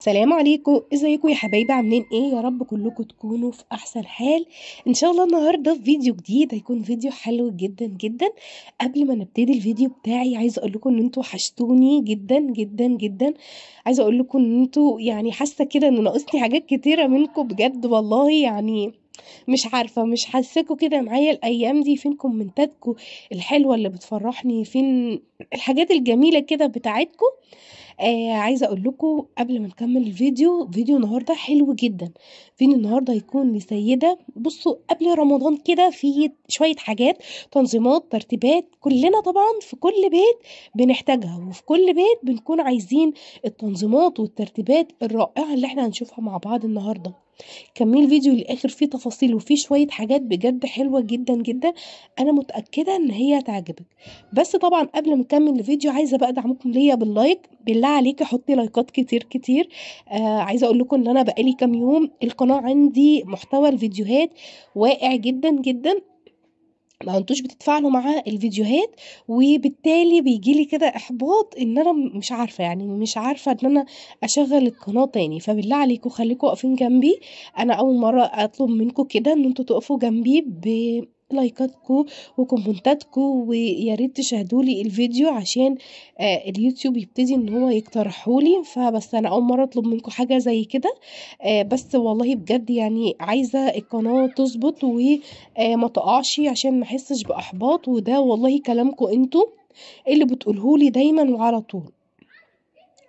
سلام عليكم ازيكم يا حبايبي عاملين ايه يا رب كلكم تكونوا في احسن حال ان شاء الله النهارده في فيديو جديد هيكون فيديو حلو جدا جدا قبل ما نبتدي الفيديو بتاعي عايزه اقول لكم ان انتوا وحشتوني جدا جدا جدا عايزه اقول لكم ان انتوا يعني حاسه كده ان ناقصني حاجات كتيره منكم بجد والله يعني مش عارفة مش حاسكوا كده معايا الأيام دي فين كومنتاتكوا الحلوة اللي بتفرحني فين الحاجات الجميلة كده بتاعتكوا آه عايزة أقول لكم قبل ما نكمّل الفيديو، فيديو النهارده حلو جدًا، فيديو النهارده هيكون لسيدة بُصّوا قبل رمضان كده في شوية حاجات، تنظيمات، ترتيبات، كُلّنا طبعًا في كل بيت بنحتاجها، وفي كل بيت بنكون عايزين التنظيمات والترتيبات الرائعة اللي إحنا هنشوفها مع بعض النهارده. كمّلي الفيديو للآخر فيه تفاصيل وفيه شوية حاجات بجد حلوة جدًا، جدًا، أنا متأكدة إن هي هتعجبِك. بس طبعًا قبل ما أكمّل الفيديو عايزة بقى ادعمكم ليّا باللايك، بالله عليكِ حُطّي لايكات كتير، كتير. كتير آه عايزة أقول لكم إن أنا بقالي كام يوم القناة عندي محتوى الفيديوهات واقع جدًا، جدًا. ما بتتفاعلوا مع الفيديوهات، وبالتالي بييجي لي كده إحباط إن أنا مش عارفة، يعني مش عارفة إن أنا أشغّل القناة تاني، فبالله عليكم خلّيكم واقفين جنبي، أنا أول مرّة أطلب منكم كده إن أنتم تقفوا جنبي ب لايكاتكو وكومنتاتكو ويا ريت تشاهدولي الفيديو عشان آه اليوتيوب يبتدي ان هو يقترحولي فبس انا اول مره اطلب منكم حاجه زي كده آه بس والله بجد يعني عايزه القناه تظبط وما آه، تقعش عشان ما احسش باحباط وده والله كلامكم انتوا اللي بتقولهولي دايما وعلى طول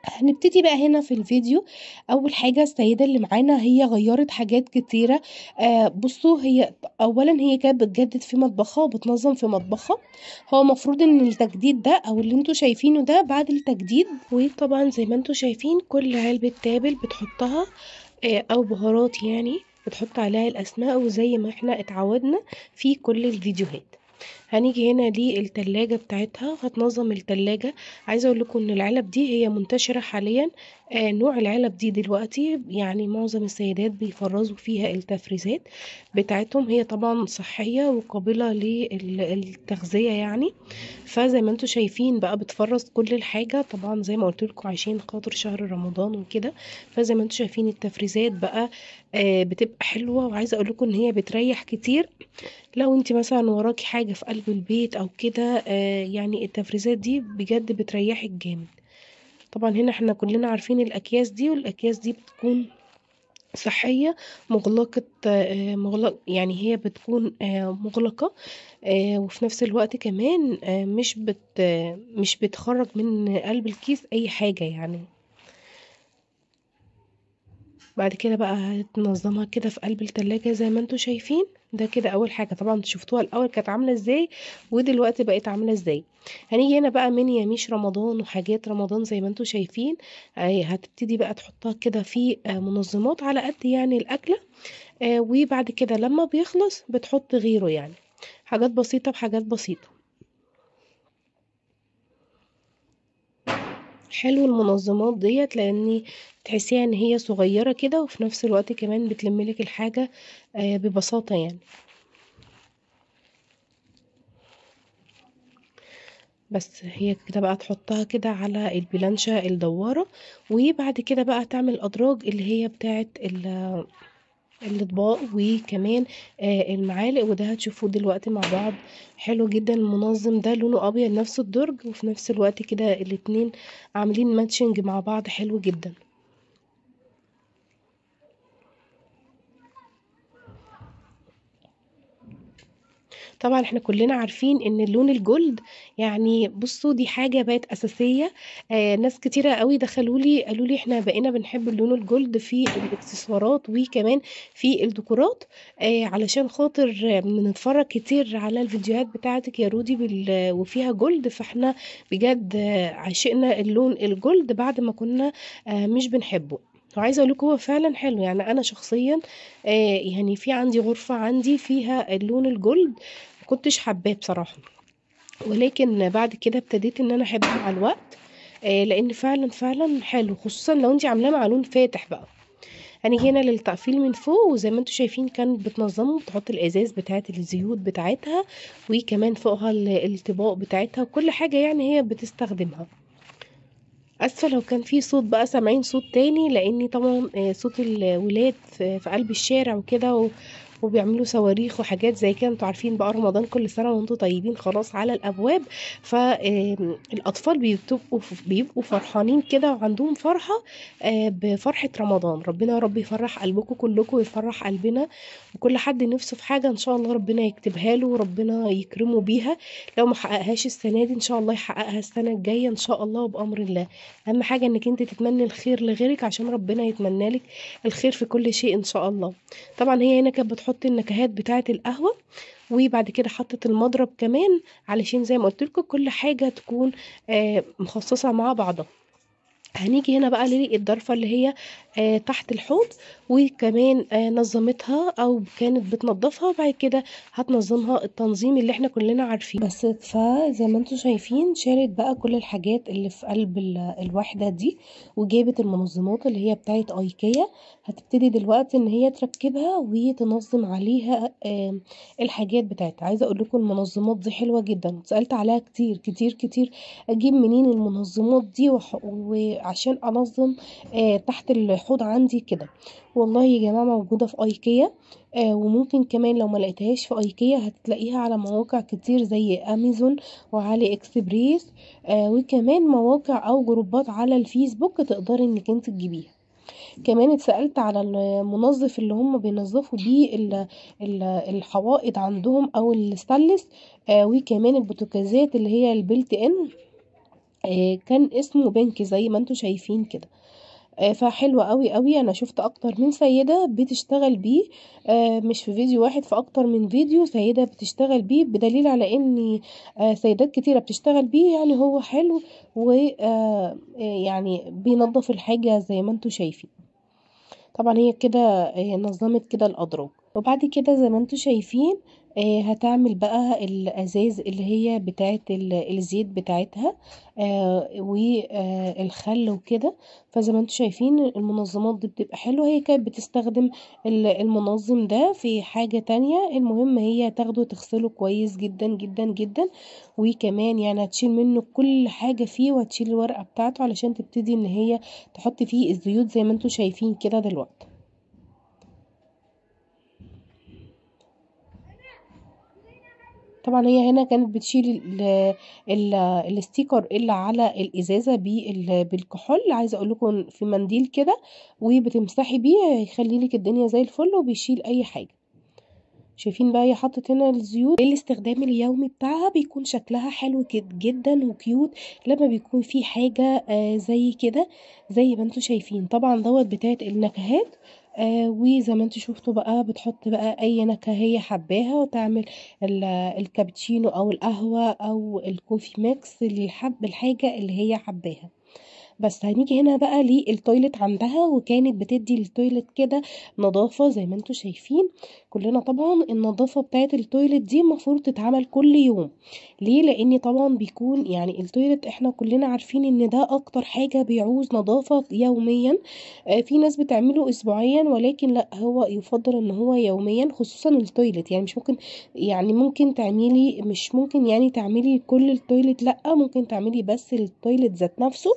هنبتدي بقى هنا في الفيديو، أول حاجة السيدة اللي معانا هي غيّرت حاجات كتيرة، آه بُصّوا هي أولًا هي كانت بتجدد في مطبخها وبتنظّم في مطبخها، هو المفروض إن التجديد ده أو اللي انتو شايفينه ده بعد التجديد، وطبعًا زي ما انتو شايفين كل علبة تابل بتحطها آه أو بهارات يعني بتحط عليها الأسماء وزي ما إحنا اتعودنا في كل الفيديوهات. هنيجي هنا للتلاجة بتاعتها هتنظم التلاجة عايزة اقول لكم ان العلب دي هي منتشرة حاليا آه نوع العلب دي دلوقتي يعني معظم السيدات بيفرزوا فيها التفريزات بتاعتهم هي طبعا صحية وقابلة للتغذية يعني فزي ما انتم شايفين بقى بتفرز كل الحاجة طبعا زي ما قلت لكم عايشين خاطر شهر رمضان وكده فزي ما انتم شايفين التفريزات بقى آه بتبقى حلوة وعايزة اقول لكم ان هي بتريح كتير لو انت مثلا وراكي حاجة في قلب البيت أو كده آه، يعني التفريزات دي بجد بتريحِك جامد، طبعًا هنا إحنا كلنا عارفين الأكياس دي، والأكياس دي بتكون صحية مُغلقة آه، مغلق يعني هي بتكون آه، مُغلقة وفي نفس الوقت كمان مش بت مش بتخرّج من قلب الكيس أي حاجة يعني. بعد كده بقى هتنظّمها كده في قلب التلاجة زي ما أنتم شايفين. ده كده اول حاجه طبعا شفتوها الاول كانت عامله ازاي ودلوقتي بقت عامله ازاي هنيجي هنا بقى من يميش رمضان وحاجات رمضان زي ما انتم شايفين هتبتدي بقى تحطها كده في آه، منظمات على قد يعني الاكله آه، وبعد كده لما بيخلص بتحط غيره يعني حاجات بسيطه بحاجات بسيطه حلو المنظمات ديت لإن تحسيها إن هي صغيّرة كده، وفي نفس الوقت كمان بتلملك الحاجة آه، ببساطة يعني. بس هي كده بقى تحطها كده على البلانشا الدوّارة، وبعد كده بقى تعمل أدراج اللي هي بتاعت ال الاطباق وكمان آه المعالق وده هتشوفوه دلوقتي مع بعض حلو جدا المنظم ده لونه ابيض نفس الدرج وفي نفس الوقت كده الاتنين عاملين ماتشنج مع بعض حلو جدا طبعًا إحنا كلنا عارفين إن اللون الجولد يعني بُصّوا دي حاجة بقت أساسية، آه ناس كتيرة أوي دخلوا لي قالوا لي إحنا بقينا بنحب اللون الجولد في الإكسسوارات وكمان في الديكورات، آه علشان خاطر بنتفرّج كتير على الفيديوهات بتاعتِك يا رودي بال وفيها جولد، فإحنا بجد عشقنا اللون الجولد بعد ما كنا آه مش بنحبه. وعايزة أقول لكم هو فعلًا حلو، يعني أنا شخصيًا آه يعني في عندي غرفة عندي فيها اللون الجولد كنتش حباه بصراحه ولكن بعد كده ابتديت ان انا احبه مع الوقت آه، لان فعلا فعلا حلو خصوصا لو انت عاملاه مع لون فاتح بقى يعني هنا للتقفيل من فوق وزي ما انتم شايفين كانت بتنظمه بتحط الازاز بتاعت الزيوت بتاعتها وكمان فوقها الطباق بتاعتها وكل حاجه يعني هي بتستخدمها اسفه لو كان في صوت بقى سامعين صوت تاني لاني طبعا آه، صوت الولاد في قلب الشارع وكده وبيعملوا صواريخ وحاجات زي كده انتوا عارفين بقى رمضان كل سنه وانتوا طيبين خلاص على الابواب فالاطفال بيبقوا بيبقوا فرحانين كده وعندهم فرحه آه، بفرحه رمضان ربنا يا رب يفرح قلبكم كلكم ويفرح قلبنا وكل حد نفسه في حاجه ان شاء الله ربنا يكتبها له وربنا يكرمه بيها لو ما حققهاش السنه دي ان شاء الله يحققها السنه الجايه ان شاء الله وبامر الله اهم حاجه انك انت تتمني الخير لغيرك عشان ربنا يتمنى لك الخير في كل شيء ان شاء الله طبعا هي هنا كانت هتحطي النكهات بتاعة القهوة وبعد كده حطيت المضرب كمان علشان زي ما قلت لكم كل حاجة تكون آه، مخصصة مع بعضها هنيجي هنا بقى للظرفة اللي هي آه، تحت الحوض وكمان آه، نظمتها او كانت بتنظفها وبعد كده هتنظمها التنظيم اللي احنا كلنا عارفينه بس فزي ما انتم شايفين شالت بقى كل الحاجات اللي في قلب الوحده دي وجابت المنظمات اللي هي بتاعه ايكيا هتبتدي دلوقتي ان هي تركبها وتنظم عليها آه، الحاجات بتاعتها عايزه اقول لكم المنظمات دي حلوه جدا سالت عليها كتير كتير كتير اجيب منين المنظمات دي وعشان انظم تحت الحوض محفوظ عندي كده والله يا جماعه موجوده في ايكيا آه وممكن كمان لو ما لقيتهاش في ايكيا هتلاقيها على مواقع كتير زي امازون وعلي اكسبريس آه وكمان مواقع او جروبات على الفيسبوك تقدري انك انت تجيبيها كمان اتسألت على المنظف اللي هم بينظفوا بيه الحوائط عندهم او الستلس آه وكمان البوتاجازات اللي هي البلت ان آه كان اسمه بنك زي ما انتم شايفين كده آآ آه، فحلو قوي أوي، أنا شُفت أكتر من سيدة بتشتغل بيه آه، مش في فيديو واحد، في أكتر من فيديو سيدة بتشتغل بيه، بدليل على إن آه، سيدات كتيرة بتشتغل بيه، يعني هو حلو و آآ يعني بينضّف الحاجة زي ما أنتم شايفين. طبعًا هي كده نظّمت كده الأدراج، وبعد كده زي ما أنتم شايفين آه، هتعمل بقى الازاز اللي هي بتاعة الزيت بتاعتها آه، والخل آه، وكده، فزي ما أنتم شايفين المنظمات دي بتبقى حلوة، هي كانت بتستخدم المنظم ده في حاجة تانية، المهم هي تاخده تغسله كويس جدًا، جدًا، جدًا، وكمان يعني هتشيل منه كل حاجة فيه وهتشيل الورقة بتاعته علشان تبتدي إن هي تحط فيه الزيوت زي ما أنتم شايفين كده دلوقتي. طبعًا هي هنا كانت بتشيل ال ال اللي على الإزازة بالكحول، عايزة أقول لكم في منديل كده وبتمسحي بيه هيخلّي لِك الدنيا زي الفل وبيشيل أي حاجة. شايفين بقى هي حطّت هنا الزيوت الاستخدام اليومي بتاعها، بيكون شكلها حلو جدًا وكيوت لمّا بيكون في حاجة آه، زي كده زي ما أنتم شايفين، طبعًا دوت بتاعة النكهات. آآ آه، وزي ما أنتم شُفتوا بقى بتحُط بقى أي نكهة هي حبّاها وتعمل الكابتشينو أو القهوة أو الكوفي ميكس اللي حب الحاجة اللي هي حبّاها. بس هنيجي هنا بقى للتويلت عندها وكانت بتدي التويلت كده نظافة زي ما انتوا شايفين كلنا طبعا النظافة بتاعت التويلت دي المفروض تتعمل كل يوم ليه لان طبعا بيكون يعني التويلت احنا كلنا عارفين ان ده اكتر حاجة بيعوز نظافة يوميا آه في ناس بتعمله اسبوعيا ولكن لا هو يفضل ان هو يوميا خصوصا التويلت يعني مش ممكن يعني ممكن تعملي مش ممكن يعني تعملي كل التويلت لا ممكن تعملي بس التويلت ذات نفسه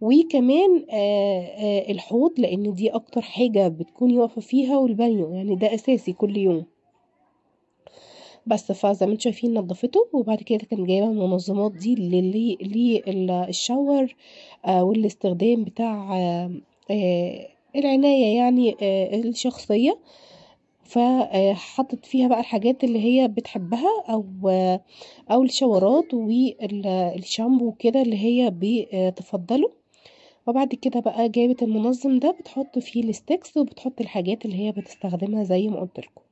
وكمان آه، آه، الحوض لان دي اكتر حاجة بتكوني واقفة فيها والبانيو يعني ده اساسي كل يوم بس فزي ما انتم شايفين نضفته وبعد كده كان جايبه المنظمات دي للشاور آه، والاستخدام بتاع العنايه يعني الشخصيه فحطت فيها بقى الحاجات اللي هي بتحبها او او الشاورات والشامبو كده اللي هي بتفضله وبعد كده بقى جابت المنظم ده بتحط فيه الستيكس وبتحط الحاجات اللي هي بتستخدمها زي ما قلت لكم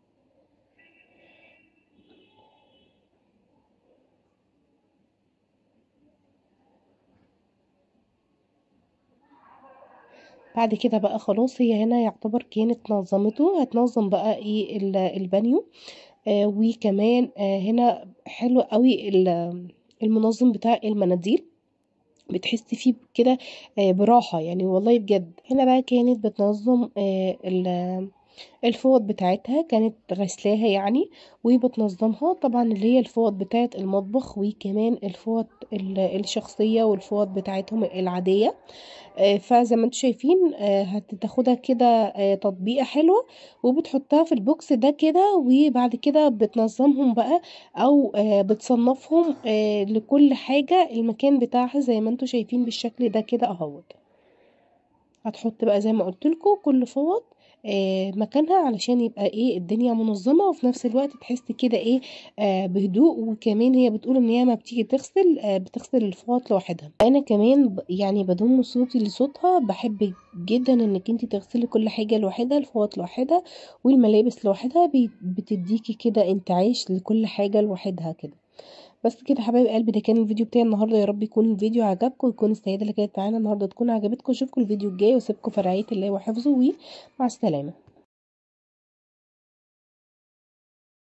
بعد كده بقى خلاص هي هنا يعتبر كانت نظمته هتنظم بقى ايه البانيو آه وكمان آه هنا حلو قوي المنظم بتاع المناديل بتحسي فيه كده آه، براحة، يعني والله بجد. هنا بقى كانت بتنظّم آه، الفوط بتاعتها كانت غسلاها يعني وبتنظمها طبعا اللي هي الفوط بتاعت المطبخ وكمان الفوط الشخصية والفوط بتاعتهم العادية آه، فزي ما انتم شايفين آه، هتاخدها كده آه، تطبيقة حلوة وبتحطها في البوكس ده كده وبعد كده بتنظمهم بقى او بتصنفهم لكل حاجة المكان بتاعها زي ما انتم شايفين بالشكل ده كده اهوت هتحط بقى زي ما قلت لكم كل فوط آه، مكانها علشان يبقى إيه، الدنيا منظّمة وفي نفس الوقت تحس كده إيه، آه، بهدوء وكمان هي بتقول إن هي ما بتيجي تغسل آه، بتغسل الفوط لوحدها. أنا كمان يعني بضم صوتي لصوتها، بحب جدًا إنِّك أنتِ تغسلي كل حاجة لوحدها، الفوط لوحدها والملابس لوحدها، بتديكي كده انتعاش لكل حاجة لوحدها كده. بس كده حبايب قلبي ده كان الفيديو بتاعي النهارده يا رب يكون الفيديو عجبكم ويكون السيده اللي كانت معانا النهارده تكون عجبتكم اشوفكم الفيديو الجاي واسيبكم في رعايه الله وحفظه ومع السلامه